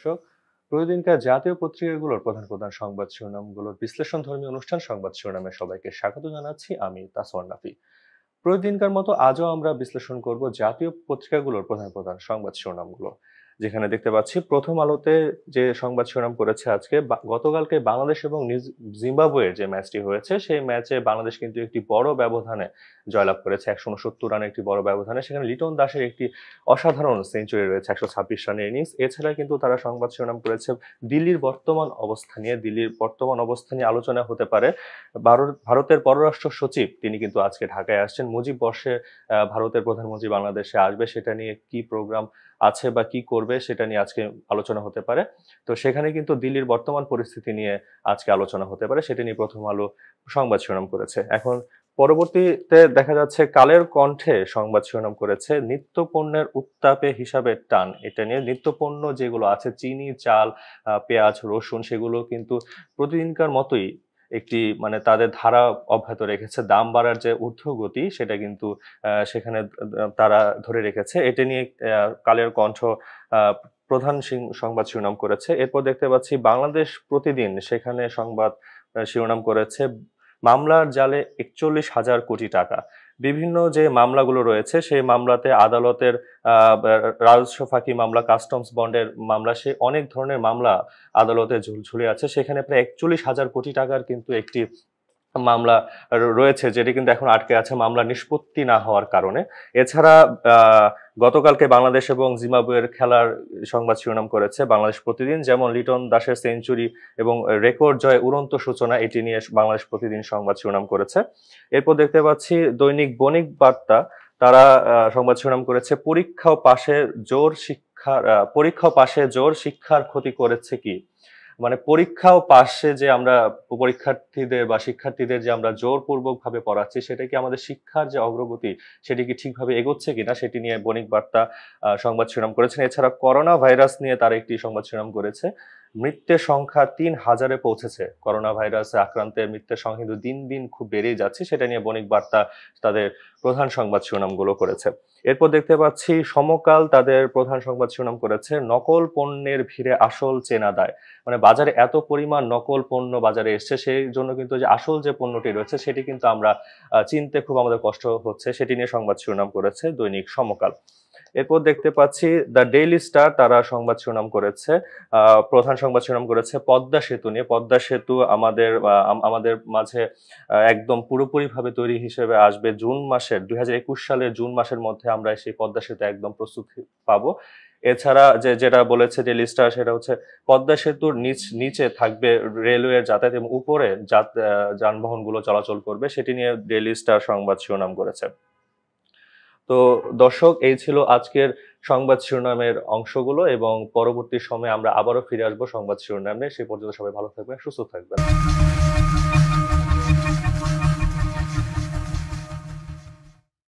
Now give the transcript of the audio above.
দর্শক প্রতিদিনকার জাতীয় পত্রিকাগুলোর প্রধান প্রধান সংবাদ শিরোনামগুলোর বিশ্লেষণ ধর্মী অনুষ্ঠান সংবাদ শিরোনামে সবাইকে স্বাগত জানাচ্ছি আমি তাসওয়ার নাফি প্রতিদিনকার মতো আজও আমরা বিশ্লেষণ করব জাতীয় পত্রিকাগুলোর প্রধান প্রধান সংবাদ শিরোনামগুলো যেখানে দেখতে পাচ্ছি প্রথম আলোতে যে সংবাদ শিরোনাম করেছে আজকে গতকালকে বাংলাদেশ এবং জিম্বাবুয়ের যে ম্যাচটি হয়েছে সেই ম্যাচে বাংলাদেশ কিন্তু একটি বড় ব্যবধানে জয়লাভ করেছে একশো উনসত্তর রানে একটি বড় ব্যবধানে সেখানে লিটন দাসের একটি অসাধারণ সেঞ্চুরি রয়েছে একশো ছাব্বিশ রানের ইনিংস এছাড়া কিন্তু তারা সংবাদ শিরোনাম করেছে দিল্লির বর্তমান অবস্থা নিয়ে দিল্লির বর্তমান অবস্থা নিয়ে আলোচনা হতে পারে ভারতের পররাষ্ট্র সচিব তিনি কিন্তু আজকে ঢাকায় আসছেন মুজিব বর্ষে ভারতের প্রধানমন্ত্রী বাংলাদেশে আসবে সেটা নিয়ে কি প্রোগ্রাম আছে বা কি করবে করবে সেটা নিয়ে আজকে আলোচনা হতে পারে তো সেখানে কিন্তু দিল্লির বর্তমান পরিস্থিতি নিয়ে আজকে আলোচনা হতে পারে সেটা নিয়ে প্রথম আলো সংবাদ শিরোনাম করেছে এখন পরবর্তীতে দেখা যাচ্ছে কালের কণ্ঠে সংবাদ শিরোনাম করেছে নিত্যপণ্যের উত্তাপে হিসাবে টান এটা নিয়ে নিত্যপণ্য যেগুলো আছে চিনি চাল পেঁয়াজ রসুন সেগুলো কিন্তু প্রতিদিনকার মতোই একটি মানে তাদের ধারা অব্যাহত রেখেছে দাম বাড়ার যে ঊর্ধ্বগতি সেটা কিন্তু সেখানে তারা ধরে রেখেছে এটা নিয়ে কালের কণ্ঠ প্রধান সংবাদ শিরোনাম করেছে এরপর দেখতে পাচ্ছি বাংলাদেশ প্রতিদিন সেখানে সংবাদ শিরোনাম করেছে মামলার জালে একচল্লিশ হাজার কোটি টাকা বিভিন্ন যে মামলাগুলো রয়েছে সেই মামলাতে আদালতের রাজস্ব ফাঁকি মামলা কাস্টমস বন্ডের মামলা সে অনেক ধরনের মামলা আদালতে ঝুলঝুলে আছে সেখানে প্রায় একচল্লিশ হাজার কোটি টাকার কিন্তু একটি মামলা রয়েছে যেটি কিন্তু এখন আটকে আছে মামলা নিষ্পত্তি না হওয়ার কারণে এছাড়া গতকালকে বাংলাদেশ এবং জিম্বাবুয়ের খেলার সংবাদ শিরোনাম করেছে বাংলাদেশ প্রতিদিন যেমন লিটন দাসের সেঞ্চুরি এবং রেকর্ড জয় উড়ন্ত সূচনা এটি নিয়ে বাংলাদেশ প্রতিদিন সংবাদ শিরোনাম করেছে এরপর দেখতে পাচ্ছি দৈনিক বণিক বার্তা তারা সংবাদ শিরোনাম করেছে পরীক্ষা পাশে জোর শিক্ষার পরীক্ষা পাশে জোর শিক্ষার ক্ষতি করেছে কি মানে পরীক্ষা ও পাশে যে আমরা পরীক্ষার্থীদের বা শিক্ষার্থীদের যে আমরা জোরপূর্বক ভাবে পড়াচ্ছি সেটা কি আমাদের শিক্ষার যে অগ্রগতি সেটি কি ঠিকভাবে এগোচ্ছে কিনা সেটি নিয়ে বণিক বার্তা সংবাদ শিরোনাম করেছেন এছাড়া করোনা ভাইরাস নিয়ে তার একটি সংবাদ শিরোনাম করেছে মৃত্যুর সংখ্যা তিন হাজারে পৌঁছেছে করোনা ভাইরাসে আক্রান্তের মৃত্যুর সংখ্যা কিন্তু দিন দিন খুব বেড়েই যাচ্ছে সেটা নিয়ে বণিক বার্তা তাদের প্রধান সংবাদ শিরোনামগুলো করেছে এরপর দেখতে পাচ্ছি সমকাল তাদের প্রধান সংবাদ শিরোনাম করেছে নকল পণ্যের ভিড়ে আসল চেনা দায় মানে বাজারে এত পরিমাণ নকল পণ্য বাজারে এসছে সেই জন্য কিন্তু যে আসল যে পণ্যটি রয়েছে সেটি কিন্তু আমরা চিনতে খুব আমাদের কষ্ট হচ্ছে সেটি নিয়ে সংবাদ শিরোনাম করেছে দৈনিক সমকাল এরপর দেখতে পাচ্ছি দ্য ডেইলি স্টার তারা সংবাদ শিরোনাম করেছে প্রধান সংবাদ শিরোনাম করেছে পদ্মা সেতু নিয়ে পদ্মা সেতু আমাদের আমাদের মাঝে একদম পুরোপুরিভাবে তৈরি হিসেবে আসবে জুন মাসের দুই সালের জুন মাসের মধ্যে আমরা সেই পদ্মা সেতু একদম প্রস্তুত পাবো এছাড়া যে যেটা বলেছে যে লিস্টার সেটা হচ্ছে পদ্মা সেতুর নিচ নিচে থাকবে রেলওয়ের যাতায়াত এবং উপরে যানবাহনগুলো চলাচল করবে সেটি নিয়ে ডেলি স্টার সংবাদ শিরোনাম করেছে তো দর্শক এই ছিল আজকের সংবাদ শিরোনামের অংশগুলো এবং পরবর্তী সময়ে আমরা আবারও ফিরে আসবো সংবাদ শিরোনামে সে পর্যন্ত সবাই ভালো থাকবেন সুস্থ থাকবেন